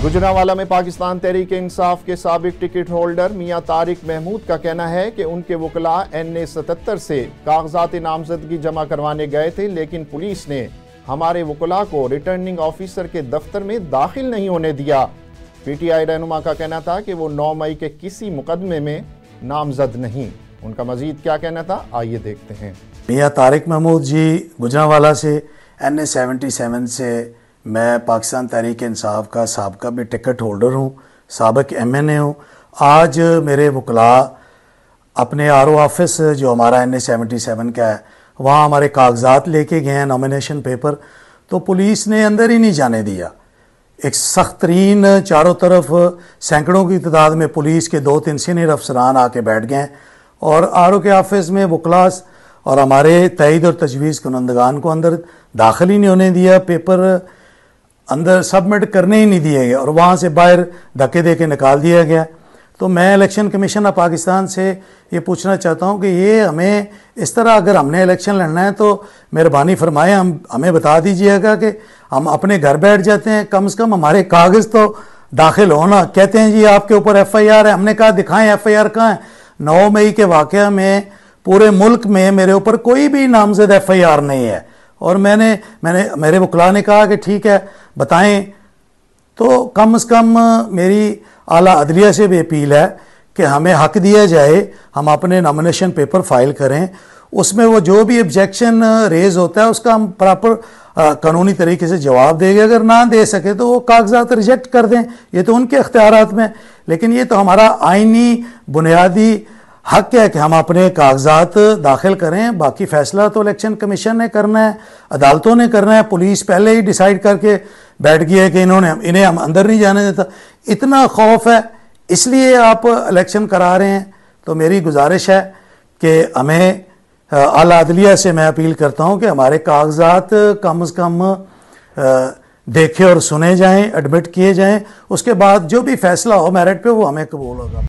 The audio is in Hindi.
गुजरावाला में पाकिस्तान तहरीक इंसाफ के सबक टिकट होल्डर मियाँ तारिक महमूद का कहना है कि उनके वकला एन ए सतर से कागजात नामजदगी जमा करवाने गए थे लेकिन पुलिस ने हमारे वकला को रिटर्निंग ऑफिसर के दफ्तर में दाखिल नहीं होने दिया पी टी आई रहनुमा का कहना था कि वो नौ मई के किसी मुकदमे में नामजद नहीं उनका मजीद क्या कहना था आइए देखते हैं मियाँ तारिक महमूद जी गुजरावाला से एन ए सेवेंटी सेवन से मैं पाकिस्तान तहरीक इंसाफ का सबका भी टिकट होल्डर हूँ सबक एम एन ए हूँ आज मेरे वकला अपने आर ओ ऑफिस जो हमारा एन ए सेवेंटी सेवन का है वहाँ हमारे कागजात लेके गए हैं नॉमिनेशन पेपर तो पुलिस ने अंदर ही नहीं जाने दिया एक सख्त तरीन चारों तरफ सैकड़ों की तादाद में पुलिस के दो तीन सीनियर अफसरान आके बैठ गए और आर ओ के ऑफिस में वकलास और हमारे तयद और तजवीज़ कनंदगान को अंदर दाखिल ही नहीं होने दिया पेपर अंदर सबमिट करने ही नहीं दिए गए और वहाँ से बाहर धक्के दे के निकाल दिया गया तो मैं इलेक्शन कमीशन ऑफ पाकिस्तान से ये पूछना चाहता हूँ कि ये हमें इस तरह अगर हमने इलेक्शन लड़ना है तो मेहरबानी फरमाए हम हमें बता दीजिएगा कि हम अपने घर बैठ जाते हैं कम से कम हमारे कागज़ तो दाखिल होना कहते हैं जी आपके ऊपर एफ आई आर है हमने कहा दिखाएं एफ आई आर कहाँ है नौ मई के वाक़ में पूरे मुल्क में मेरे ऊपर कोई भी नामजद एफ आई आर नहीं है और मैंने मैंने मेरे वकला ने कहा कि ठीक है बताएं तो कम से कम मेरी आला अदलिया से भी अपील है कि हमें हक दिया जाए हम अपने नॉमिनेशन पेपर फाइल करें उसमें वो जो भी ऑब्जेक्शन रेज होता है उसका हम प्रॉपर कानूनी तरीके से जवाब देंगे अगर ना दे सके तो वो कागजात रिजेक्ट कर दें ये तो उनके अख्तियार में लेकिन ये तो हमारा आइनी बुनियादी हक है कि हम अपने कागजात दाखिल करें बाकी फैसला तो इलेक्शन कमीशन ने करना है अदालतों ने करना है पुलिस पहले ही डिसाइड करके बैठ गई है कि इन्होंने इन्हें हम अंदर नहीं जाने देता इतना खौफ है इसलिए आप इलेक्शन करा रहे हैं तो मेरी गुजारिश है कि हमें आला अदलिया से मैं अपील करता हूँ कि हमारे कागजात कम अज़ कम देखे और सुने जाएं एडमिट किए जाएं उसके बाद जो भी फैसला हो मेरिट पे वो हमें कबूल होगा